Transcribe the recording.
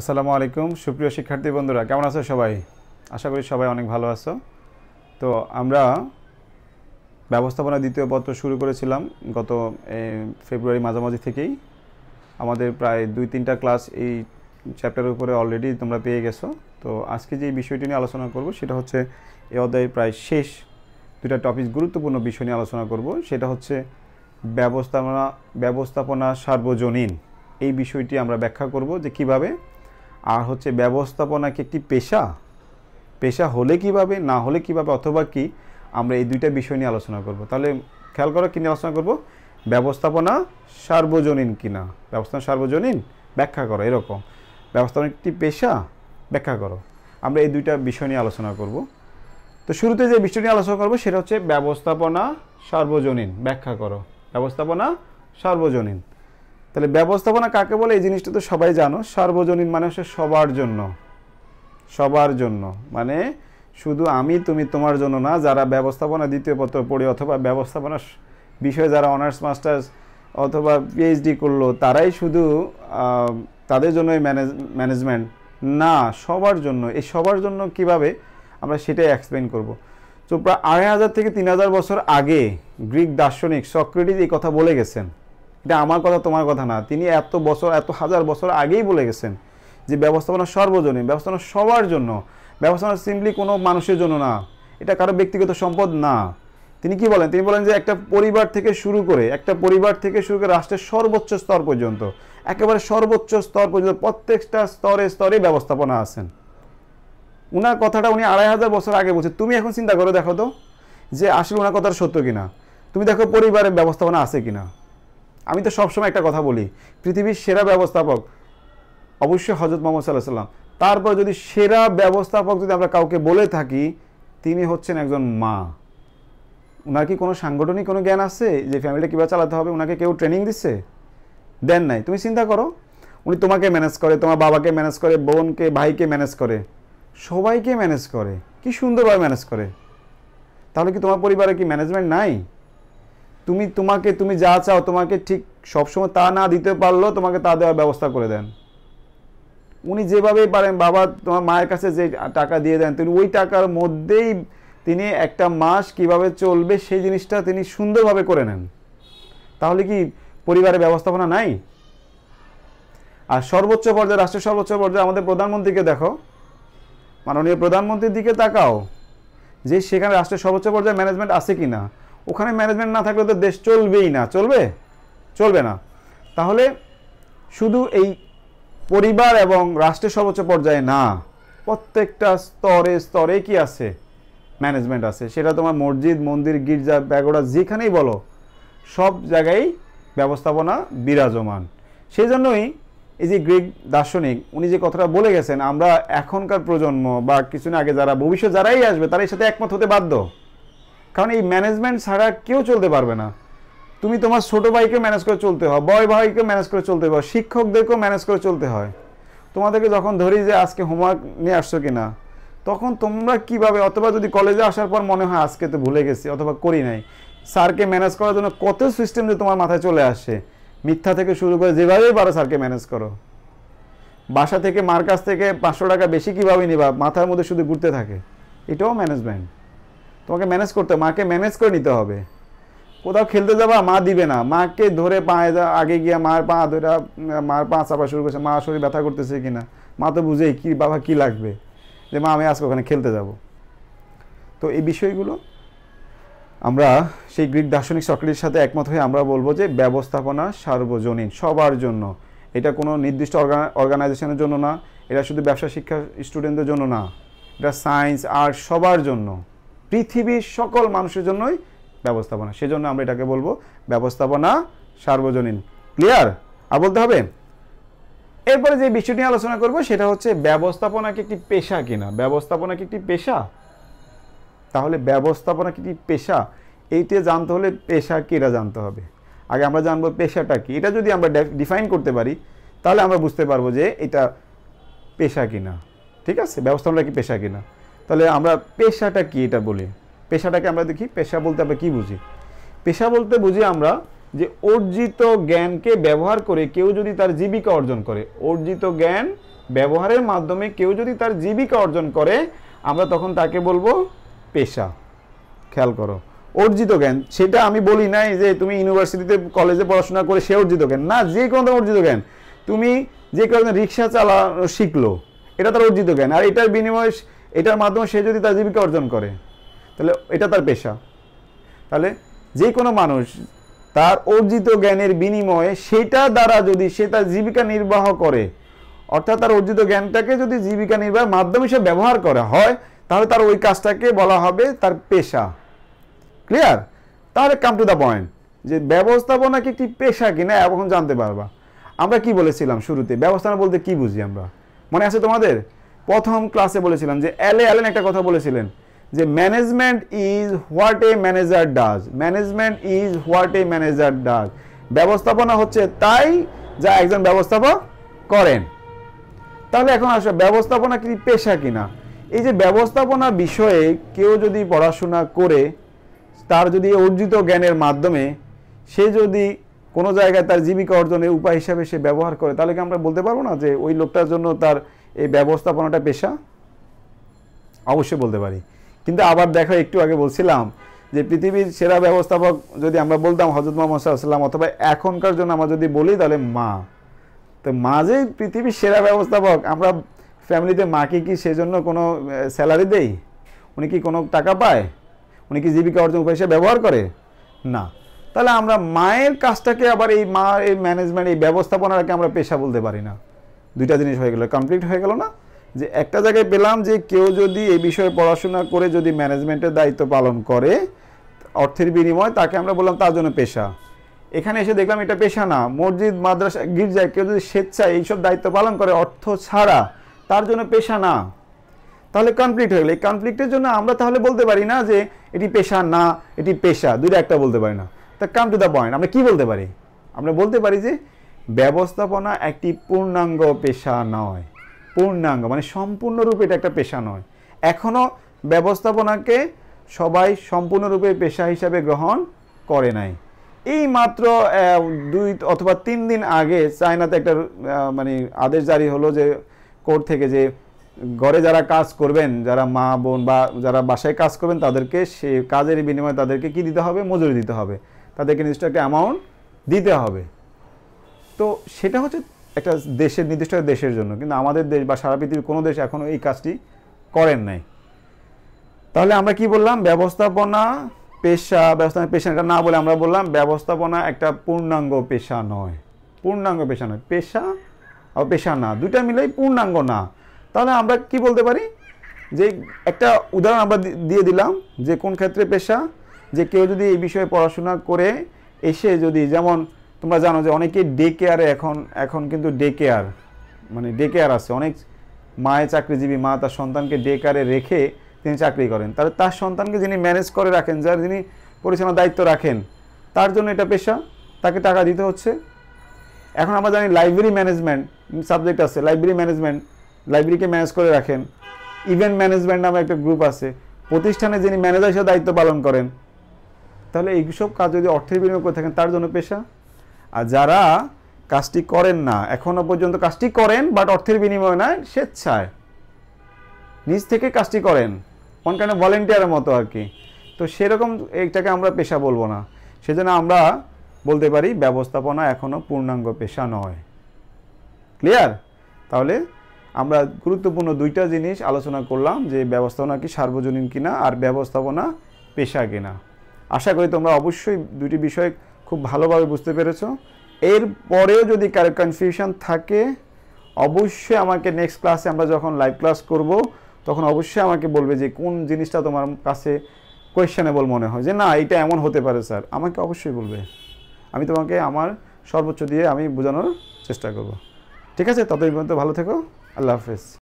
আসসালামু আলাইকুম সুপ্রিয় শিক্ষার্থী বন্ধুরা কেমন আছো সবাই আশা করি সবাই অনেক ভালো আছো তো আমরা ব্যবস্থাপনা দ্বিতীয় পত্র শুরু করেছিলাম গত ফেব্রুয়ারি মাঝামাঝি থেকেই আমাদের প্রায় দুই তিনটা ক্লাস এই চ্যাপ্টারের উপরে অলরেডি তোমরা পেয়ে গেছো তো আজকে যে বিষয়টি নিয়ে আলোচনা করব সেটা হচ্ছে এ অধ্যায়ের প্রায় শেষ দুটা টপিক গুরুত্বপূর্ণ বিষয় নিয়ে আলোচনা করব সেটা হচ্ছে ব্যবস্থাপনা ব্যবস্থাপনা সার্বজনীন এই বিষয়টি আমরা ব্যাখ্যা করব যে কিভাবে আর হচ্ছে ব্যবস্থাপনা কি একটি পেশা পেশা হলে কিভাবে না হলে কিভাবে অথবা কি আমরা এই দুইটা বিষয় নিয়ে আলোচনা করব তাহলে খেয়াল করো কী নিয়ে আলোচনা করব ব্যবস্থাপনা সার্বজনীন কিনা ব্যবস্থাপনা সার্বজনীন ব্যাখ্যা করো এরকম ব্যবস্থাপনা একটি পেশা ব্যাখ্যা করো আমরা এই দুইটা বিষয় নিয়ে আলোচনা করব তো শুরুতে যে বিষয় নিয়ে আলোচনা করবো সেটা হচ্ছে ব্যবস্থাপনা সার্বজনীন ব্যাখ্যা করো ব্যবস্থাপনা সার্বজনীন তাহলে ব্যবস্থাপনা কাকে বলে এই জিনিসটা তো সবাই জানো সর্বজনীন মানে হচ্ছে সবার জন্য সবার জন্য মানে শুধু আমি তুমি তোমার জন্য না যারা ব্যবস্থাপনা দ্বিতীয় পত্র পড়ি অথবা ব্যবস্থাপনা বিষয়ে যারা অনার্স মাস্টার্স অথবা পিএইচডি করলো তারাই শুধু তাদের জন্যই ম্যানেজ ম্যানেজমেন্ট না সবার জন্য এই সবার জন্য কিভাবে আমরা সেটাই এক্সপ্লেন করব। তো প্রায় আড়াই হাজার থেকে তিন হাজার বছর আগে গ্রিক দার্শনিক সক্রেটিস এই কথা বলে গেছেন এটা আমার কথা তোমার কথা না তিনি এত বছর এত হাজার বছর আগেই বলে গেছেন যে ব্যবস্থাপনা সর্বজনীন ব্যবস্থাপনা সবার জন্য ব্যবস্থাপনা সিম্পলি কোনো মানুষের জন্য না এটা কারো ব্যক্তিগত সম্পদ না তিনি কি বলেন তিনি বলেন যে একটা পরিবার থেকে শুরু করে একটা পরিবার থেকে শুরু করে রাষ্ট্রের সর্বোচ্চ স্তর পর্যন্ত একেবারে সর্বোচ্চ স্তর পর্যন্ত প্রত্যেকটা স্তরে স্তরে ব্যবস্থাপনা আছেন উনার কথাটা উনি আড়াই হাজার বছর আগে বলছে তুমি এখন চিন্তা করো দেখো তো যে আসলে ওনার কথাটা সত্য কিনা তুমি দেখো পরিবারের ব্যবস্থাপনা আছে কিনা আমি তো সবসময় একটা কথা বলি পৃথিবীর সেরা ব্যবস্থাপক অবশ্যই হজরত মোহাম্মদ সাল্লাহ সাল্লাম তারপর যদি সেরা ব্যবস্থাপক যদি আমরা কাউকে বলে থাকি তিনি হচ্ছেন একজন মা ওনার কি কোনো সাংগঠনিক কোনো জ্ঞান আছে যে ফ্যামিলিটা কীভাবে চালাতে হবে ওনাকে কেউ ট্রেনিং দিচ্ছে দেন নাই তুমি চিন্তা করো উনি তোমাকে ম্যানেজ করে তোমার বাবাকে ম্যানেজ করে বোনকে ভাইকে ম্যানেজ করে সবাইকে ম্যানেজ করে কি সুন্দরভাবে ম্যানেজ করে তাহলে কি তোমার পরিবারে কি ম্যানেজমেন্ট নাই তুমি তোমাকে তুমি যা চাও তোমাকে ঠিক সবসময় তা না দিতে পারলেও তোমাকে তা দেওয়ার ব্যবস্থা করে দেন উনি যেভাবেই পারেন বাবা তোমার মায়ের কাছে যে টাকা দিয়ে দেন তিনি ওই টাকার মধ্যেই তিনি একটা মাস কিভাবে চলবে সেই জিনিসটা তিনি সুন্দরভাবে করে নেন তাহলে কি পরিবারের ব্যবস্থাপনা নাই আর সর্বোচ্চ পর্যায়ে রাষ্ট্রের সর্বোচ্চ পর্যায়ে আমাদের প্রধানমন্ত্রীকে দেখো মাননীয় প্রধানমন্ত্রীর দিকে তাকাও যে সেখানে রাষ্ট্রের সর্বোচ্চ পর্যায়ে ম্যানেজমেন্ট আছে কি না ওখানে ম্যানেজমেন্ট না থাকলে তো দেশ চলবেই না চলবে চলবে না তাহলে শুধু এই পরিবার এবং রাষ্ট্রের সর্বোচ্চ পর্যায়ে না প্রত্যেকটা স্তরে স্তরে কি আছে ম্যানেজমেন্ট আছে সেটা তোমার মসজিদ মন্দির গির্জা ব্যাগোড়া যেখানেই বলো সব জায়গায় ব্যবস্থাপনা বিরাজমান সেই জন্যই এই যে গ্রিক দার্শনিক উনি যে কথাটা বলে গেছেন আমরা এখনকার প্রজন্ম বা কিছু আগে যারা ভবিষ্যৎ যারাই আসবে তারা এর সাথে একমত হতে বাধ্য কারণ এই ম্যানেজমেন্ট ছাড়া কেউ চলতে পারবে না তুমি তোমার ছোটো ভাইকে ম্যানেজ করে চলতে হয় বয় ভাইকে ম্যানেজ করে চলতে হয় শিক্ষকদেরকেও ম্যানেজ করে চলতে হয় তোমাদেরকে যখন ধরি যে আজকে হোমওয়ার্ক নিয়ে আসছো কি না তখন তোমরা কিভাবে অথবা যদি কলেজে আসার পর মনে হয় আজকে তো ভুলে গেছি অথবা করি নাই স্যারকে ম্যানেজ করার জন্য কত সিস্টেম যে তোমার মাথায় চলে আসে মিথ্যা থেকে শুরু করে যেভাবেই পারো স্যারকে ম্যানেজ করো বাসা থেকে মার কাছ থেকে পাঁচশো টাকা বেশি কীভাবে নিবা মাথার মধ্যে শুধু ঘুরতে থাকে এটাও ম্যানেজমেন্ট তোমাকে ম্যানেজ করতে মাকে ম্যানেজ করে নিতে হবে কোথাও খেলতে যাবা মা দিবে না মাকে ধরে পায়ে আগে গিয়ে মার পা ধরে মার পা চাপা শুরু করছে মা শরীর ব্যথা করতেছে কি না মা তো বুঝেই কি বাবা কি লাগবে যে মা আমি আজকে ওখানে খেলতে যাব তো এই বিষয়গুলো আমরা সেই গ্রিক দার্শনিক সক্রিয়ের সাথে একমত হয়ে আমরা বলবো যে ব্যবস্থাপনা সার্বজনীন সবার জন্য এটা কোনো নির্দিষ্ট অর্গানাইজেশনের জন্য না এটা শুধু ব্যবসা শিক্ষা স্টুডেন্টদের জন্য না এটা সায়েন্স আর্ট সবার জন্য পৃথিবীর সকল মানুষের জন্যই ব্যবস্থাপনা সেজন্য আমরা এটাকে বলবো ব্যবস্থাপনা সার্বজনীন ক্লিয়ার আর বলতে হবে এরপরে যে বিষয়টি নিয়ে আলোচনা করবো সেটা হচ্ছে ব্যবস্থাপনাকে একটি পেশা কিনা কি একটি পেশা তাহলে ব্যবস্থাপনা কি একটি পেশা এইটা জানতে হলে পেশা কি এটা জানতে হবে আগে আমরা জানবো পেশাটা কি এটা যদি আমরা ডিফাইন করতে পারি তাহলে আমরা বুঝতে পারবো যে এটা পেশা কিনা ঠিক আছে ব্যবস্থাপনা কি পেশা কিনা তাহলে আমরা পেশাটা কি এটা বলি পেশাটাকে আমরা দেখি পেশা বলতে আমরা কি বুঝি পেশা বলতে বুঝি আমরা যে অর্জিত জ্ঞানকে ব্যবহার করে কেউ যদি তার জীবিকা অর্জন করে অর্জিত জ্ঞান ব্যবহারের মাধ্যমে কেউ যদি তার জীবিকা অর্জন করে আমরা তখন তাকে বলবো পেশা খেয়াল করো অর্জিত জ্ঞান সেটা আমি বলি নাই যে তুমি ইউনিভার্সিটিতে কলেজে পড়াশোনা করে সে অর্জিত জ্ঞান না যে কোনো অর্জিত জ্ঞান তুমি যে কারণে রিক্সা চালানো শিখলো এটা তার অর্জিত জ্ঞান আর এটার বিনিময়ে এটার মাধ্যমে সে যদি তার জীবিকা অর্জন করে তাহলে এটা তার পেশা তাহলে যে কোনো মানুষ তার অর্জিত জ্ঞানের বিনিময়ে সেটা দ্বারা যদি সে তার জীবিকা নির্বাহ করে অর্থাৎ তার অর্জিত জ্ঞানটাকে যদি জীবিকা নির্বাহের মাধ্যমে সে ব্যবহার করা হয় তাহলে তার ওই কাজটাকে বলা হবে তার পেশা ক্লিয়ার তাহলে কাম টু দ্য পয়েন্ট যে ব্যবস্থাপনা কি একটি পেশা কিনা এখন জানতে পারবা আমরা কি বলেছিলাম শুরুতে ব্যবস্থাপনা বলতে কি বুঝি আমরা মনে আছে তোমাদের প্রথম ক্লাসে বলেছিলাম যে অ্যালে অ্যালেন একটা কথা বলেছিলেন যে management is what a manager does management is what a manager does ব্যবস্থাপনা হচ্ছে তাই যা একজন ব্যবস্থাপক করেন তাহলে এখন আসলে ব্যবস্থাপনা কি পেশা কিনা এই যে ব্যবস্থাপনা বিষয়ে কেউ যদি পড়াশোনা করে তার যদি অর্জিত জ্ঞানের মাধ্যমে সে যদি কোনো জায়গায় তার জীবিকা অর্জনের উপায় হিসাবে সে ব্যবহার করে তাহলে কি আমরা বলতে পারবো না যে ওই লোকটার জন্য তার এই ব্যবস্থাপনাটা পেশা অবশ্যই বলতে পারি কিন্তু আবার দেখো একটু আগে বলছিলাম যে পৃথিবীর সেরা ব্যবস্থাপক যদি আমরা বলতাম হজরত মোহাম্মদ সাল্লাম অথবা এখনকার জন্য আমরা যদি বলি তাহলে মা তো মা যে পৃথিবীর সেরা ব্যবস্থাপক আমরা ফ্যামিলিতে মাকে কি সেজন্য কোনো স্যালারি দেই উনি কি কোনো টাকা পায় উনি কি জীবিকা অর্জন উপায় ব্যবহার করে না তাহলে আমরা মায়ের কাজটাকে আবার এই মা এই ম্যানেজমেন্ট এই ব্যবস্থাপনাটাকে আমরা পেশা বলতে পারি না দুইটা জিনিস হয়ে গেল কমপ্লিট হয়ে গেল না যে একটা জায়গায় পেলাম যে কেউ যদি এই বিষয়ে পড়াশোনা করে যদি ম্যানেজমেন্টের দায়িত্ব পালন করে অর্থের বিনিময় তাকে আমরা বললাম তার জন্য পেশা এখানে এসে দেখলাম এটা পেশা না মসজিদ মাদ্রাসা গির্জায় কেউ যদি স্বেচ্ছায় এইসব দায়িত্ব পালন করে অর্থ ছাড়া তার জন্য পেশা না তাহলে কনফ্লিক্ট হয়ে গেল এই কনফ্লিক্টের জন্য আমরা তাহলে বলতে পারি না যে এটি পেশা না এটি পেশা দুইটা একটা বলতে পারি না তা কাম টু দ্য পয়েন্ট আমরা কি বলতে পারি আমরা বলতে পারি যে ব্যবস্থাপনা একটি পূর্ণাঙ্গ পেশা নয় পূর্ণাঙ্গ মানে সম্পূর্ণরূপে এটা একটা পেশা নয় এখনও ব্যবস্থাপনাকে সবাই সম্পূর্ণরূপে পেশা হিসাবে গ্রহণ করে নাই এই মাত্র দুই অথবা তিন দিন আগে চায়নাতে একটা মানে আদেশ জারি হলো যে কোর্ট থেকে যে ঘরে যারা কাজ করবেন যারা মা বোন বা যারা বাসায় কাজ করবেন তাদেরকে সে কাজের বিনিময়ে তাদেরকে কি দিতে হবে মজুরি দিতে হবে তাদেরকে নির্দিষ্ট একটা অ্যামাউন্ট দিতে হবে তো সেটা হচ্ছে একটা দেশের নির্দিষ্ট দেশের জন্য কিন্তু আমাদের দেশ বা সারা পৃথিবীর কোনো দেশ এখনও এই কাজটি করেন নাই তাহলে আমরা কি বললাম ব্যবস্থাপনা পেশা ব্যবস্থাপনা পেশা এটা না বলে আমরা বললাম ব্যবস্থাপনা একটা পূর্ণাঙ্গ পেশা নয় পূর্ণাঙ্গ পেশা নয় পেশা আর পেশা না দুইটা মিলেই পূর্ণাঙ্গ না তাহলে আমরা কি বলতে পারি যে একটা উদাহরণ আমরা দিয়ে দিলাম যে কোন ক্ষেত্রে পেশা যে কেউ যদি এই বিষয়ে পড়াশোনা করে এসে যদি যেমন তোমরা জানো যে অনেকেই ডে কেয়ারে এখন এখন কিন্তু ডে কেয়ার মানে ডে কেয়ার আছে অনেক মায়ের চাকরিজীবী মা তার সন্তানকে ডে কেয়ারে রেখে তিনি চাকরি করেন তাহলে তার সন্তানকে যিনি ম্যানেজ করে রাখেন যার যিনি পরিচালনার দায়িত্ব রাখেন তার জন্য এটা পেশা তাকে টাকা দিতে হচ্ছে এখন আমরা জানি লাইব্রেরি ম্যানেজমেন্ট সাবজেক্ট আছে লাইব্রেরি ম্যানেজমেন্ট লাইব্রেরিকে ম্যানেজ করে রাখেন ইভেন্ট ম্যানেজমেন্ট নামে একটা গ্রুপ আছে প্রতিষ্ঠানে যিনি ম্যানেজার হিসেবে দায়িত্ব পালন করেন তাহলে এইসব কাজ যদি অর্থের বিনিয়োগ করে থাকেন তার জন্য পেশা আর যারা কাজটি করেন না এখনও পর্যন্ত কাজটি করেন বাট অর্থের বিনিময় নয় স্বেচ্ছায় নিজ থেকে কাজটি করেন কেন ভলেন্টিয়ারের মতো আর কি তো সেরকম এটাকে আমরা পেশা বলবো না সেজন্য আমরা বলতে পারি ব্যবস্থাপনা এখনও পূর্ণাঙ্গ পেশা নয় ক্লিয়ার তাহলে আমরা গুরুত্বপূর্ণ দুইটা জিনিস আলোচনা করলাম যে ব্যবস্থাপনা কি সার্বজনীন কিনা আর ব্যবস্থাপনা পেশা কিনা আশা করি তোমরা অবশ্যই দুটি বিষয় খুব ভালোভাবে বুঝতে পেরেছো এর পরেও যদি কারো কনফিউশন থাকে অবশ্যই আমাকে নেক্সট ক্লাসে আমরা যখন লাইভ ক্লাস করব তখন অবশ্যই আমাকে বলবে যে কোন জিনিসটা তোমার কাছে কোয়েশ্চেনেবল মনে হয় যে না এটা এমন হতে পারে স্যার আমাকে অবশ্যই বলবে আমি তোমাকে আমার সর্বোচ্চ দিয়ে আমি বোঝানোর চেষ্টা করব ঠিক আছে ততদিন পর্যন্ত ভালো থেকো আল্লাহ হাফেজ